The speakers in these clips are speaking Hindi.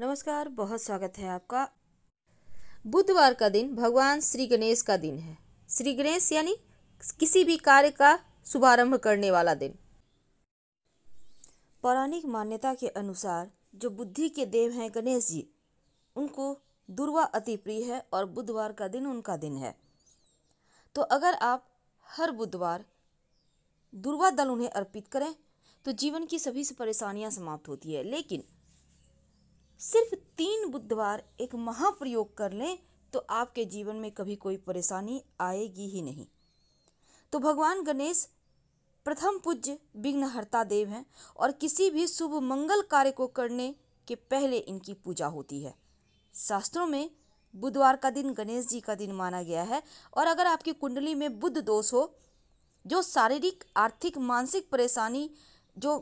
नमस्कार बहुत स्वागत है आपका बुधवार का दिन भगवान श्री गणेश का दिन है श्री गणेश यानी किसी भी कार्य का शुभारंभ करने वाला दिन पौराणिक मान्यता के अनुसार जो बुद्धि के देव हैं गणेश जी उनको दुर्वा अति प्रिय है और बुधवार का दिन उनका दिन है तो अगर आप हर बुधवार दुर्वा दल उन्हें अर्पित करें तो जीवन की सभी से परेशानियां समाप्त होती है लेकिन सिर्फ तीन बुधवार एक महाप्रयोग कर लें तो आपके जीवन में कभी कोई परेशानी आएगी ही नहीं तो भगवान गणेश प्रथम पूज्य विघ्नहर्ता देव हैं और किसी भी शुभ मंगल कार्य को करने के पहले इनकी पूजा होती है शास्त्रों में बुधवार का दिन गणेश जी का दिन माना गया है और अगर आपकी कुंडली में बुद्ध दोष हो जो शारीरिक आर्थिक मानसिक परेशानी जो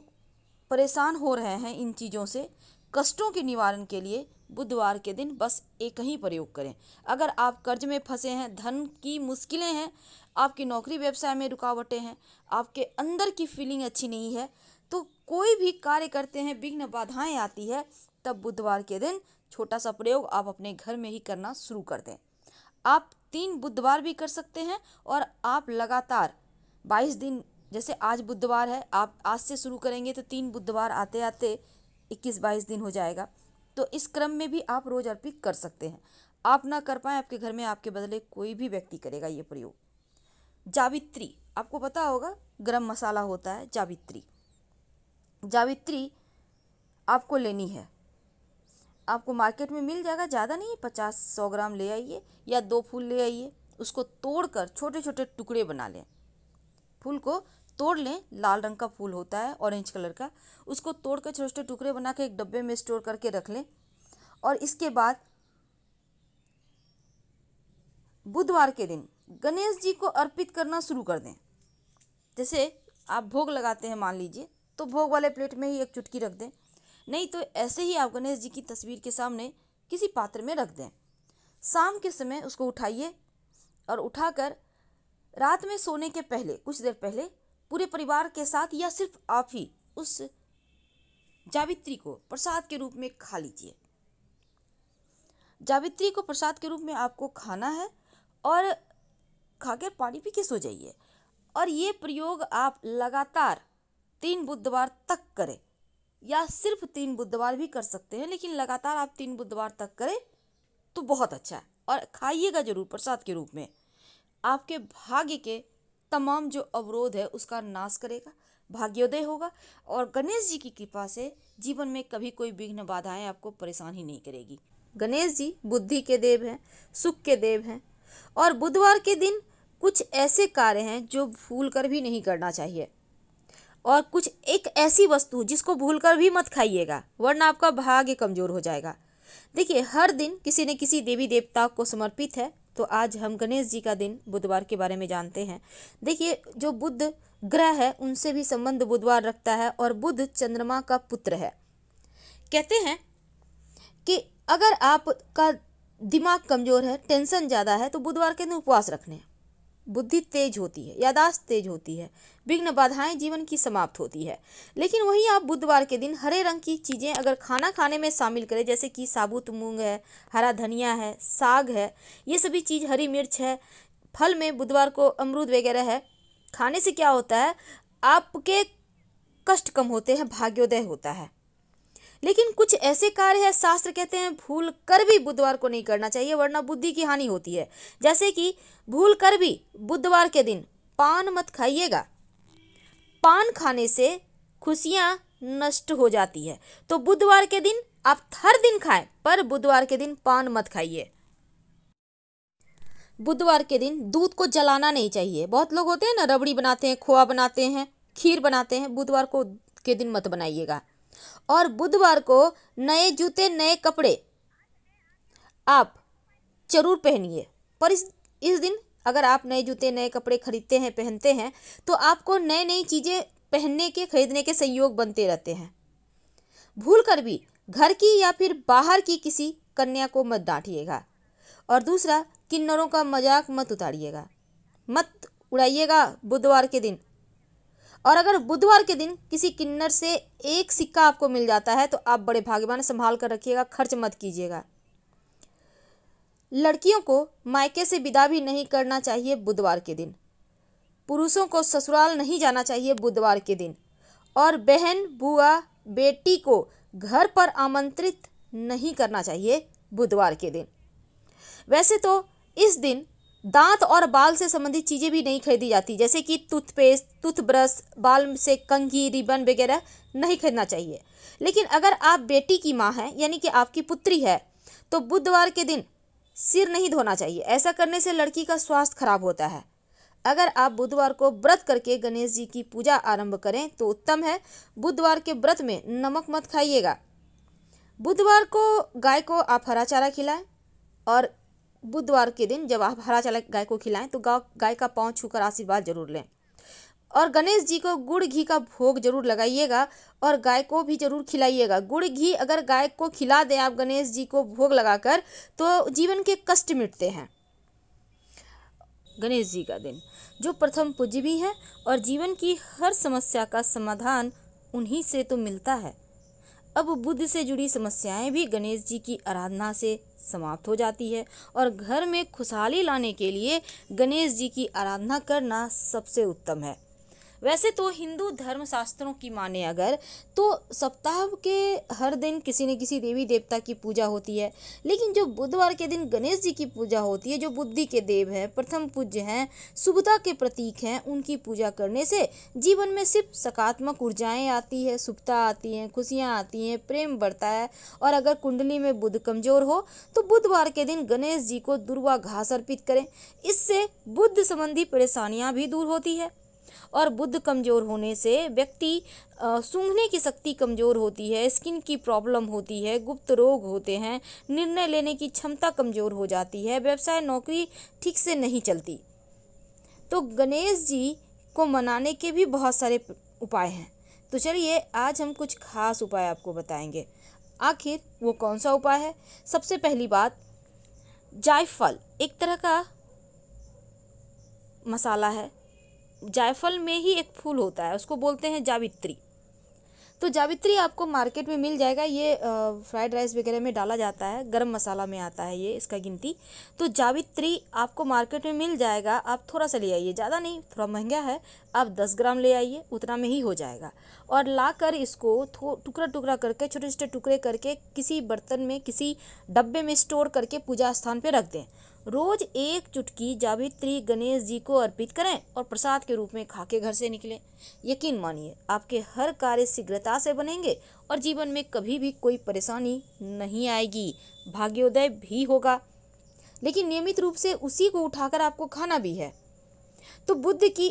परेशान हो रहे हैं इन चीज़ों से कष्टों के निवारण के लिए बुधवार के दिन बस एक ही प्रयोग करें अगर आप कर्ज में फंसे हैं धन की मुश्किलें हैं आपकी नौकरी व्यवसाय में रुकावटें हैं आपके अंदर की फीलिंग अच्छी नहीं है तो कोई भी कार्य करते हैं विघ्न बाधाएं आती है तब बुधवार के दिन छोटा सा प्रयोग आप अपने घर में ही करना शुरू कर दें आप तीन बुधवार भी कर सकते हैं और आप लगातार बाईस दिन जैसे आज बुधवार है आप आज से शुरू करेंगे तो तीन बुधवार आते आते इक्कीस बाईस दिन हो जाएगा तो इस क्रम में भी आप रोज़ अर्पित कर सकते हैं आप ना कर पाए आपके घर में आपके बदले कोई भी व्यक्ति करेगा ये प्रयोग जावित्री आपको पता होगा गरम मसाला होता है जावित्री जावित्री आपको लेनी है आपको मार्केट में मिल जाएगा ज़्यादा नहीं पचास सौ ग्राम ले आइए या दो फूल ले आइए उसको तोड़कर छोटे छोटे टुकड़े बना लें फूल को तोड़ लें लाल रंग का फूल होता है ऑरेंज कलर का उसको तोड़ कर छोटे छोटे टुकड़े बना के एक डब्बे में स्टोर करके रख लें और इसके बाद बुधवार के दिन गणेश जी को अर्पित करना शुरू कर दें जैसे आप भोग लगाते हैं मान लीजिए तो भोग वाले प्लेट में ही एक चुटकी रख दें नहीं तो ऐसे ही आप गणेश जी की तस्वीर के सामने किसी पात्र में रख दें शाम के समय उसको उठाइए और उठाकर रात में सोने के पहले कुछ देर पहले पूरे परिवार के साथ या सिर्फ आप ही उस जावित्री को प्रसाद के रूप में खा लीजिए जावित्री को प्रसाद के रूप में आपको खाना है और खाकर पानी पी के सो जाइए और ये प्रयोग आप लगातार तीन बुधवार तक करें या सिर्फ तीन बुधवार भी कर सकते हैं लेकिन लगातार आप तीन बुधवार तक करें तो बहुत अच्छा है और खाइएगा जरूर प्रसाद के रूप में आपके भाग्य के तमाम जो अवरोध है उसका नाश करेगा भाग्योदय होगा और गणेश जी की कृपा से जीवन में कभी कोई विघ्न बाधाएं आपको परेशान ही नहीं करेगी गणेश जी बुद्धि के देव हैं सुख के देव हैं और बुधवार के दिन कुछ ऐसे कार्य हैं जो भूल कर भी नहीं करना चाहिए और कुछ एक ऐसी वस्तु जिसको भूल कर भी मत खाइएगा वरना आपका भाग्य कमज़ोर हो जाएगा देखिए हर दिन किसी न किसी देवी देवता को समर्पित है तो आज हम गणेश जी का दिन बुधवार के बारे में जानते हैं देखिए जो बुद्ध ग्रह है उनसे भी संबंध बुधवार रखता है और बुध चंद्रमा का पुत्र है कहते हैं कि अगर आपका दिमाग कमज़ोर है टेंशन ज़्यादा है तो बुधवार के दिन उपवास रखने हैं बुद्धि तेज होती है यादाश्त तेज होती है विघ्न बाधाएं जीवन की समाप्त होती है लेकिन वहीं आप बुधवार के दिन हरे रंग की चीज़ें अगर खाना खाने में शामिल करें जैसे कि साबुत मूंग है हरा धनिया है साग है ये सभी चीज़ हरी मिर्च है फल में बुधवार को अमरूद वगैरह है खाने से क्या होता है आपके कष्ट कम होते हैं भाग्योदय होता है लेकिन कुछ ऐसे कार्य है शास्त्र कहते हैं भूल कर भी बुधवार को नहीं करना चाहिए वरना बुद्धि की हानि होती है जैसे कि भूल कर भी बुधवार के दिन पान मत खाइएगा पान खाने से खुशियाँ नष्ट हो जाती है तो बुधवार के दिन आप हर दिन खाएं पर बुधवार के दिन पान मत खाइए बुधवार के दिन दूध को जलाना नहीं चाहिए बहुत लोग होते हैं ना रबड़ी बनाते हैं खोआ बनाते हैं खीर बनाते हैं बुधवार को के दिन मत बनाइएगा और बुधवार को नए जूते नए कपड़े आप जरूर पहनिए पर इस इस दिन अगर आप नए जूते नए कपड़े खरीदते हैं पहनते हैं तो आपको नई नई चीज़ें पहनने के खरीदने के संयोग बनते रहते हैं भूल कर भी घर की या फिर बाहर की किसी कन्या को मत डांटिएगा और दूसरा किन्नरों का मजाक मत उतारिएगा मत उड़ाइएगा बुधवार के दिन और अगर बुधवार के दिन किसी किन्नर से एक सिक्का आपको मिल जाता है तो आप बड़े भाग्यवान संभाल कर रखिएगा खर्च मत कीजिएगा लड़कियों को मायके से विदा भी नहीं करना चाहिए बुधवार के दिन पुरुषों को ससुराल नहीं जाना चाहिए बुधवार के दिन और बहन बुआ बेटी को घर पर आमंत्रित नहीं करना चाहिए बुधवार के दिन वैसे तो इस दिन दांत और बाल से संबंधित चीज़ें भी नहीं खरीदी जाती जैसे कि टूथपेस्ट टूथब्रश बाल से कंघी रिबन वगैरह नहीं खरीदना चाहिए लेकिन अगर आप बेटी की माँ हैं यानी कि आपकी पुत्री है तो बुधवार के दिन सिर नहीं धोना चाहिए ऐसा करने से लड़की का स्वास्थ्य खराब होता है अगर आप बुधवार को व्रत करके गणेश जी की पूजा आरंभ करें तो उत्तम है बुधवार के व्रत में नमक मत खाइएगा बुधवार को गाय को आप हरा चारा खिलाएं और बुधवार के दिन जब आप हरा चला गाय को खिलाएं तो गाय गाय का पाँव छूकर आशीर्वाद जरूर लें और गणेश जी को गुड़ घी का भोग जरूर लगाइएगा और गाय को भी जरूर खिलाइएगा गुड़ घी अगर गाय को खिला दें आप गणेश जी को भोग लगाकर तो जीवन के कष्ट मिटते हैं गणेश जी का दिन जो प्रथम पूज्य भी है और जीवन की हर समस्या का समाधान उन्हीं से तो मिलता है अब बुद्ध से जुड़ी समस्याएं भी गणेश जी की आराधना से समाप्त हो जाती है और घर में खुशहाली लाने के लिए गणेश जी की आराधना करना सबसे उत्तम है वैसे तो हिंदू धर्म शास्त्रों की माने अगर तो सप्ताह के हर दिन किसी न किसी देवी देवता की पूजा होती है लेकिन जो बुधवार के दिन गणेश जी की पूजा होती है जो बुद्धि के देव हैं प्रथम पूज्य हैं शुभता के प्रतीक हैं उनकी पूजा करने से जीवन में सिर्फ सकारात्मक ऊर्जाएँ आती है शुभता आती हैं खुशियाँ आती हैं प्रेम बढ़ता है और अगर कुंडली में बुध कमजोर हो तो बुधवार के दिन गणेश जी को दुर्वा घास अर्पित करें इससे बुद्ध संबंधी परेशानियाँ भी दूर होती है और बुद्ध कमज़ोर होने से व्यक्ति सूंघने की शक्ति कमज़ोर होती है स्किन की प्रॉब्लम होती है गुप्त रोग होते हैं निर्णय लेने की क्षमता कमज़ोर हो जाती है व्यवसाय नौकरी ठीक से नहीं चलती तो गणेश जी को मनाने के भी बहुत सारे उपाय हैं तो चलिए आज हम कुछ खास उपाय आपको बताएंगे आखिर वो कौन सा उपाय है सबसे पहली बात जायफल एक तरह का मसाला है जायफल में ही एक फूल होता है उसको बोलते हैं जावित्री तो जावित्री आपको मार्केट में मिल जाएगा ये फ्राइड राइस वगैरह में डाला जाता है गर्म मसाला में आता है ये इसका गिनती तो जावित्री आपको मार्केट में मिल जाएगा आप थोड़ा सा ले आइए ज़्यादा नहीं थोड़ा महंगा है आप दस ग्राम ले आइए उतना में ही हो जाएगा और लाकर इसको टुकड़ा टुकड़ा करके छोटे छोटे टुकड़े करके किसी बर्तन में किसी डब्बे में स्टोर करके पूजा स्थान पर रख दें रोज एक चुटकी जावित्री गणेश जी को अर्पित करें और प्रसाद के रूप में खा के घर से निकलें यकीन मानिए आपके हर कार्य शीघ्रता से बनेंगे और जीवन में कभी भी कोई परेशानी नहीं आएगी भाग्योदय भी होगा लेकिन नियमित रूप से उसी को उठाकर आपको खाना भी है तो बुद्ध की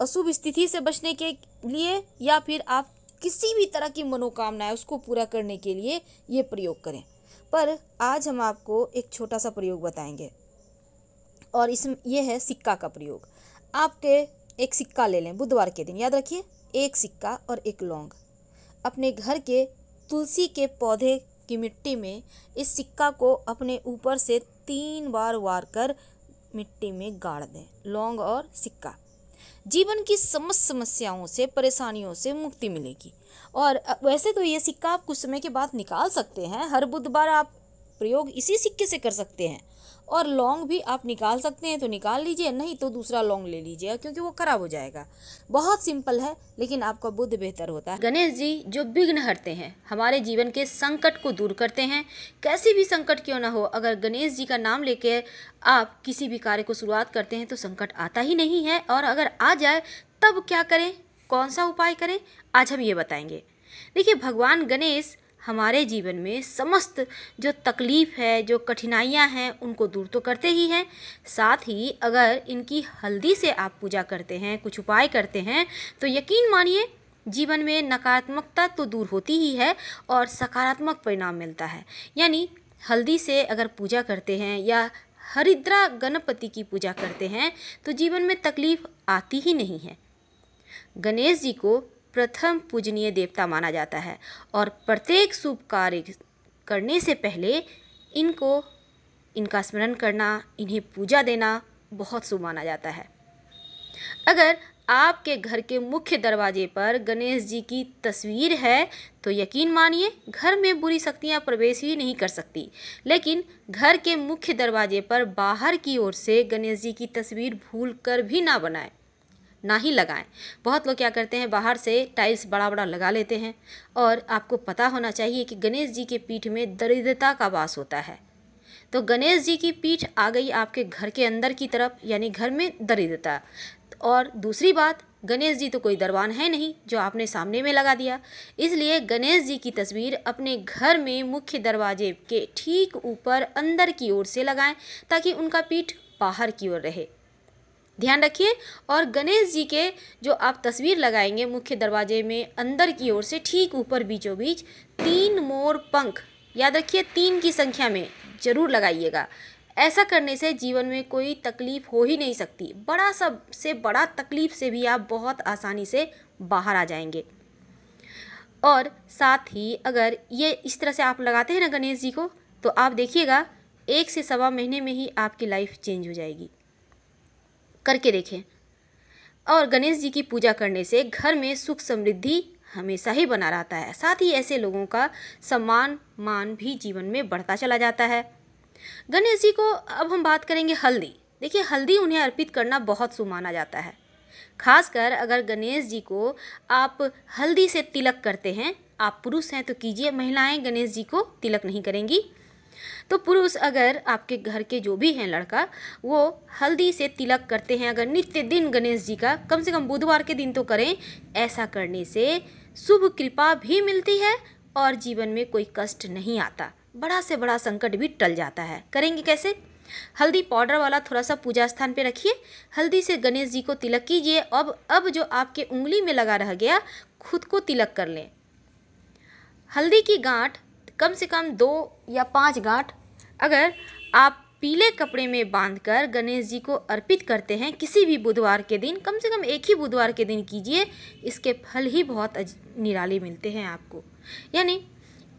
अशुभ स्थिति से बचने के लिए या फिर आप किसी भी तरह की मनोकामना है उसको पूरा करने के लिए ये प्रयोग करें पर आज हम आपको एक छोटा सा प्रयोग बताएंगे और इस ये है सिक्का का प्रयोग आपके एक सिक्का ले लें बुधवार के दिन याद रखिए एक सिक्का और एक लौंग अपने घर के तुलसी के पौधे की मिट्टी में इस सिक्का को अपने ऊपर से तीन बार वार कर मिट्टी में गाड़ दें लौंग और सिक्का जीवन की समस्त समस्याओं से परेशानियों से मुक्ति मिलेगी और वैसे तो ये सिक्का आप कुछ समय के बाद निकाल सकते हैं हर बुधवार आप प्रयोग इसी सिक्के से कर सकते हैं और लॉन्ग भी आप निकाल सकते हैं तो निकाल लीजिए नहीं तो दूसरा लॉन्ग ले लीजिएगा क्योंकि वो खराब हो जाएगा बहुत सिंपल है लेकिन आपका बुद्ध बेहतर होता है गणेश जी जो विघ्न हरते हैं हमारे जीवन के संकट को दूर करते हैं कैसे भी संकट क्यों ना हो अगर गणेश जी का नाम लेके आप किसी भी कार्य को शुरुआत करते हैं तो संकट आता ही नहीं है और अगर आ जाए तब क्या करें कौन सा उपाय करें आज हम ये बताएंगे देखिए भगवान गणेश हमारे जीवन में समस्त जो तकलीफ़ है जो कठिनाइयाँ हैं उनको दूर तो करते ही हैं साथ ही अगर इनकी हल्दी से आप पूजा करते हैं कुछ उपाय करते हैं तो यकीन मानिए जीवन में नकारात्मकता तो दूर होती ही है और सकारात्मक परिणाम मिलता है यानी हल्दी से अगर पूजा करते हैं या हरिद्रा गणपति की पूजा करते हैं तो जीवन में तकलीफ आती ही नहीं है गणेश जी को प्रथम पूजनीय देवता माना जाता है और प्रत्येक शुभ कार्य करने से पहले इनको इनका स्मरण करना इन्हें पूजा देना बहुत शुभ माना जाता है अगर आपके घर के मुख्य दरवाजे पर गणेश जी की तस्वीर है तो यकीन मानिए घर में बुरी शक्तियाँ प्रवेश ही नहीं कर सकती लेकिन घर के मुख्य दरवाजे पर बाहर की ओर से गणेश जी की तस्वीर भूल कर भी ना बनाएं ना ही लगाएं बहुत लोग क्या करते हैं बाहर से टाइल्स बड़ा बड़ा लगा लेते हैं और आपको पता होना चाहिए कि गणेश जी के पीठ में दरिद्रता का वास होता है तो गणेश जी की पीठ आ गई आपके घर के अंदर की तरफ यानी घर में दरिद्रता और दूसरी बात गणेश जी तो कोई दरवान है नहीं जो आपने सामने में लगा दिया इसलिए गणेश जी की तस्वीर अपने घर में मुख्य दरवाजे के ठीक ऊपर अंदर की ओर से लगाएं ताकि उनका पीठ बाहर की ओर रहे ध्यान रखिए और गणेश जी के जो आप तस्वीर लगाएंगे मुख्य दरवाजे में अंदर की ओर से ठीक ऊपर बीचों बीच तीन मोर पंख याद रखिए तीन की संख्या में ज़रूर लगाइएगा ऐसा करने से जीवन में कोई तकलीफ हो ही नहीं सकती बड़ा सब से बड़ा तकलीफ से भी आप बहुत आसानी से बाहर आ जाएंगे और साथ ही अगर ये इस तरह से आप लगाते हैं ना गणेश जी को तो आप देखिएगा एक से सवा महीने में ही आपकी लाइफ चेंज हो जाएगी करके देखें और गणेश जी की पूजा करने से घर में सुख समृद्धि हमेशा ही बना रहता है साथ ही ऐसे लोगों का सम्मान मान भी जीवन में बढ़ता चला जाता है गणेश जी को अब हम बात करेंगे हल्दी देखिए हल्दी उन्हें अर्पित करना बहुत सुमाना जाता है खासकर अगर गणेश जी को आप हल्दी से तिलक करते हैं आप पुरुष हैं तो कीजिए महिलाएं गणेश जी को तिलक नहीं करेंगी तो पुरुष अगर आपके घर के जो भी हैं लड़का वो हल्दी से तिलक करते हैं अगर नित्य दिन गणेश जी का कम से कम बुधवार के दिन तो करें ऐसा करने से शुभ कृपा भी मिलती है और जीवन में कोई कष्ट नहीं आता बड़ा से बड़ा संकट भी टल जाता है करेंगे कैसे हल्दी पाउडर वाला थोड़ा सा पूजा स्थान पे रखिए हल्दी से गणेश जी को तिलक कीजिए अब अब जो आपके उंगली में लगा रह गया खुद को तिलक कर लें हल्दी की गांठ कम से कम दो या पाँच गांठ अगर आप पीले कपड़े में बांधकर गणेश जी को अर्पित करते हैं किसी भी बुधवार के दिन कम से कम एक ही बुधवार के दिन कीजिए इसके फल ही बहुत निराले मिलते हैं आपको यानी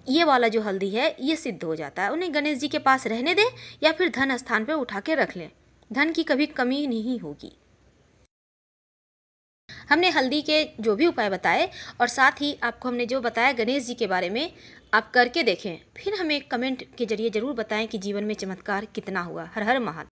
ये वाला जो हल्दी है ये सिद्ध हो जाता है उन्हें गणेश जी के पास रहने दें या फिर धन स्थान पर उठा के रख लें धन की कभी कमी नहीं होगी हमने हल्दी के जो भी उपाय बताए और साथ ही आपको हमने जो बताया गणेश जी के बारे में आप करके देखें फिर हमें कमेंट के ज़रिए ज़रूर बताएं कि जीवन में चमत्कार कितना हुआ हर हर महादेव